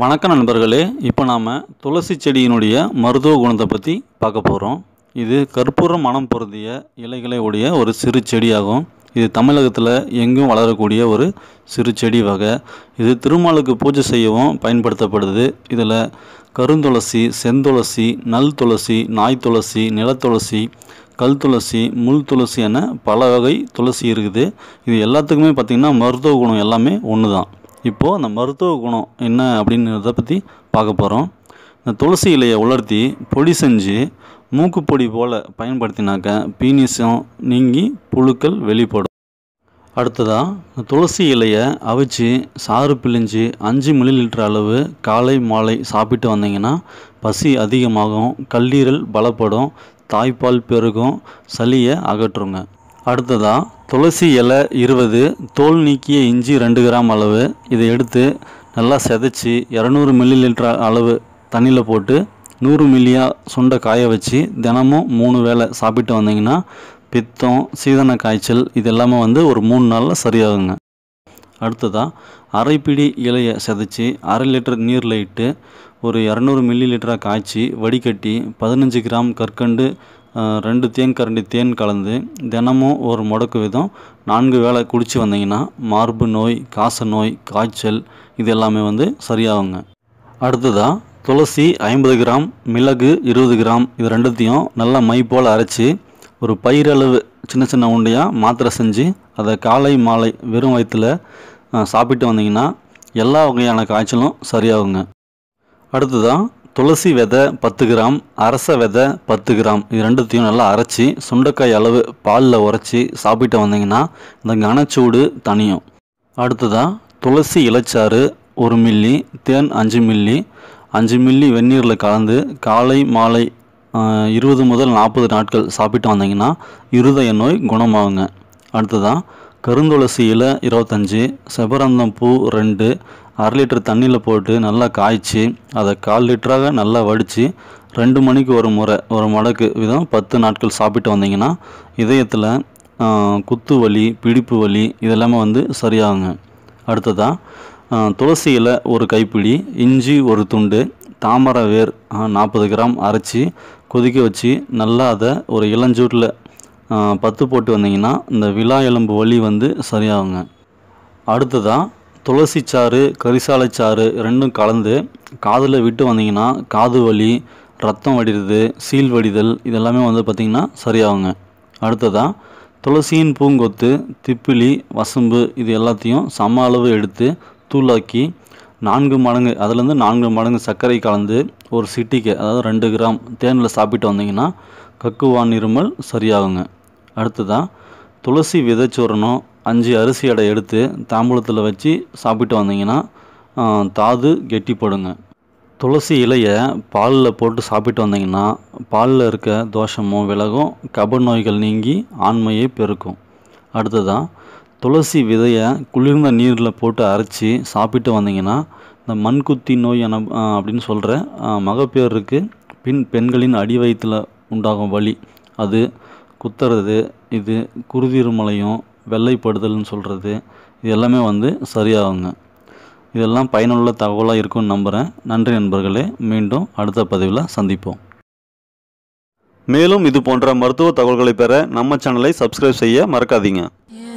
வணக்கம் நண்பர்களே இப்போ நாம் துளசி செடியினுடைய மருத்துவ குணத்தை பற்றி பார்க்க போகிறோம் இது கற்பூர மனம் பொருந்திய இலைகளை உடைய ஒரு சிறு செடியாகும் இது தமிழகத்தில் எங்கும் வளரக்கூடிய ஒரு சிறு செடி வகை இது திருமாலுக்கு பூஜை செய்யவும் பயன்படுத்தப்படுது இதில் கருந்துளசி செந்துளசி நல் துளசி நாய் துளசி நிலத்துளசி கல் துளசி முள் துளசி என பல வகை துளசி இருக்குது இது எல்லாத்துக்குமே பார்த்திங்கன்னா மருத்துவ குணம் எல்லாமே ஒன்று தான் இப்போது அந்த மருத்துவ குணம் என்ன அப்படின்றத பற்றி பார்க்க போகிறோம் இந்த துளசி இலையை உலர்த்தி பொடி செஞ்சு மூக்குப்பொடி போல் பயன்படுத்தினாக்க பீனிசம் நீங்கி புழுக்கள் வெளிப்படும் அடுத்ததாக இந்த துளசி இலையை அவிச்சு சாறு பிழிஞ்சு அஞ்சு மில்லி லிட்டர் அளவு காலை மாலை சாப்பிட்டு வந்தீங்கன்னா பசி அதிகமாகும் கல்லீரல் பலப்படும் தாய்ப்பால் பெருகும் சளியை அகற்றுங்க அடுத்ததாக துளசி இலை இருபது தோல் நீக்கிய இஞ்சி ரெண்டு கிராம் அளவு இதை எடுத்து நல்லா செதைச்சி இரநூறு மில்லி லிட்டர் அளவு தண்ணியில் போட்டு நூறு மில்லியாக சுண்டை காய வச்சு தினமும் மூணு வேளை சாப்பிட்டு வந்தீங்கன்னா பித்தம் சீதன காய்ச்சல் இது எல்லாமே வந்து ஒரு மூணு நாளில் சரியாகுங்க அடுத்ததாக அரைப்பிடி இலையை செதைச்சி அரை லிட்டர் நீரில் இட்டு ஒரு இரநூறு மில்லி லிட்டராக காய்ச்சி வடிகட்டி பதினஞ்சு கிராம் கற்கண்டு ரெண்டு தேன் கரண்டி தேன் கலந்து தினமும் ஒரு முடக்கு விதம் நான்கு வேளை குடித்து வந்தீங்கன்னா மார்பு நோய் காச நோய் காய்ச்சல் இது எல்லாமே வந்து சரியாகுங்க அடுத்ததாக துளசி ஐம்பது கிராம் மிளகு இருபது கிராம் இது ரெண்டுத்தையும் நல்லா மை போல் அரைச்சி ஒரு பயிரளவு சின்ன சின்ன உண்டையாக மாத்திரை செஞ்சு அதை காலை மாலை வெறும் வயிற்றில் சாப்பிட்டு வந்தீங்கன்னா எல்லா வகையான காய்ச்சலும் சரியாகுங்க அடுத்ததாக துளசி விதை பத்து கிராம் அரச விதை பத்து கிராம் இது ரெண்டுத்தையும் நல்லா அரைச்சி சுண்டைக்காய் அளவு பாலில் உரைச்சி சாப்பிட்டு வந்தீங்கன்னா இந்த கனச்சூடு தனியும் அடுத்ததாக துளசி இலைச்சாறு ஒரு மில்லி தேன் அஞ்சு மில்லி அஞ்சு மில்லி வெந்நீரில் கலந்து காலை மாலை இருபது முதல் நாற்பது நாட்கள் சாப்பிட்டு வந்தீங்கன்னா இருதய நோய் குணமாகுங்க அடுத்ததாக கருந்துளசி இலை இருபத்தஞ்சி செபரந்தம் பூ ரெண்டு அரை லிட்டர் தண்ணியில் போட்டு நல்லா காய்ச்சி அதை கால் லிட்டராக நல்லா வடித்து ரெண்டு மணிக்கு ஒரு முறை ஒரு மடக்கு விதம் பத்து நாட்கள் சாப்பிட்டு வந்தீங்கன்னா இதயத்தில் குத்து வலி பிடிப்பு வலி இதெல்லாமே வந்து சரியாகுங்க அடுத்ததாக துளசியில் ஒரு கைப்பிடி இஞ்சி ஒரு துண்டு தாமரை வேர் நாற்பது கிராம் அரைச்சி கொதிக்க வச்சு நல்லா அதை ஒரு இளஞ்சூட்டில் பத்து போட்டு வந்தீங்கன்னா இந்த விழா எலும்பு வலி வந்து சரியாகுங்க அடுத்ததாக துளசி சாறு கரிசாலை சாறு ரெண்டும் கலந்து காதில் விட்டு வந்தீங்கன்னா காது வலி ரத்தம் வடிகிறது சீல் வடிதல் இதெல்லாமே வந்து பார்த்திங்கன்னா சரியாகுங்க அடுத்ததாக துளசியின் பூங்கொத்து திப்பிலி வசம்பு இது எல்லாத்தையும் சம அளவு எடுத்து தூளாக்கி நான்கு மடங்கு அதுலேருந்து நான்கு மடங்கு சர்க்கரை கலந்து ஒரு சிட்டிக்கு அதாவது ரெண்டு கிராம் தேனில் சாப்பிட்டு வந்தீங்கன்னா கக்குவான் இருமல் சரியாகுங்க அடுத்ததாக துளசி விதைச்சூரணம் அஞ்சு அரிசி எடை எடுத்து தாம்பூலத்தில் வச்சு சாப்பிட்டு வந்தீங்கன்னா தாது கெட்டிப்படுங்க துளசி இலையை பாலில் போட்டு சாப்பிட்டு வந்தீங்கன்னா பாலில் இருக்க தோஷமும் விலகும் கப நோய்கள் நீங்கி ஆண்மையை பெருக்கும் அடுத்ததான் துளசி விதையை குளிர்ந்த நீரில் போட்டு அரைச்சி சாப்பிட்டு வந்தீங்கன்னா இந்த மண்குத்தி நோய் என அப்படின்னு சொல்கிற மகப்பேருக்கு பின் பெண்களின் அடி வயிற்றில் உண்டாகும் வலி அது குத்துறது இது குருதிருமலையும் வெள்ளைப்படுதல்னு சொல்கிறது இது எல்லாமே வந்து சரியாகுங்க இதெல்லாம் பயனுள்ள தகவலாக இருக்கும்னு நம்புகிறேன் நன்றி நண்பர்களே மீண்டும் அடுத்த பதிவில் சந்திப்போம் மேலும் இது போன்ற மருத்துவ தகவல்களை பெற நம்ம சேனலை சப்ஸ்கிரைப் செய்ய மறக்காதீங்க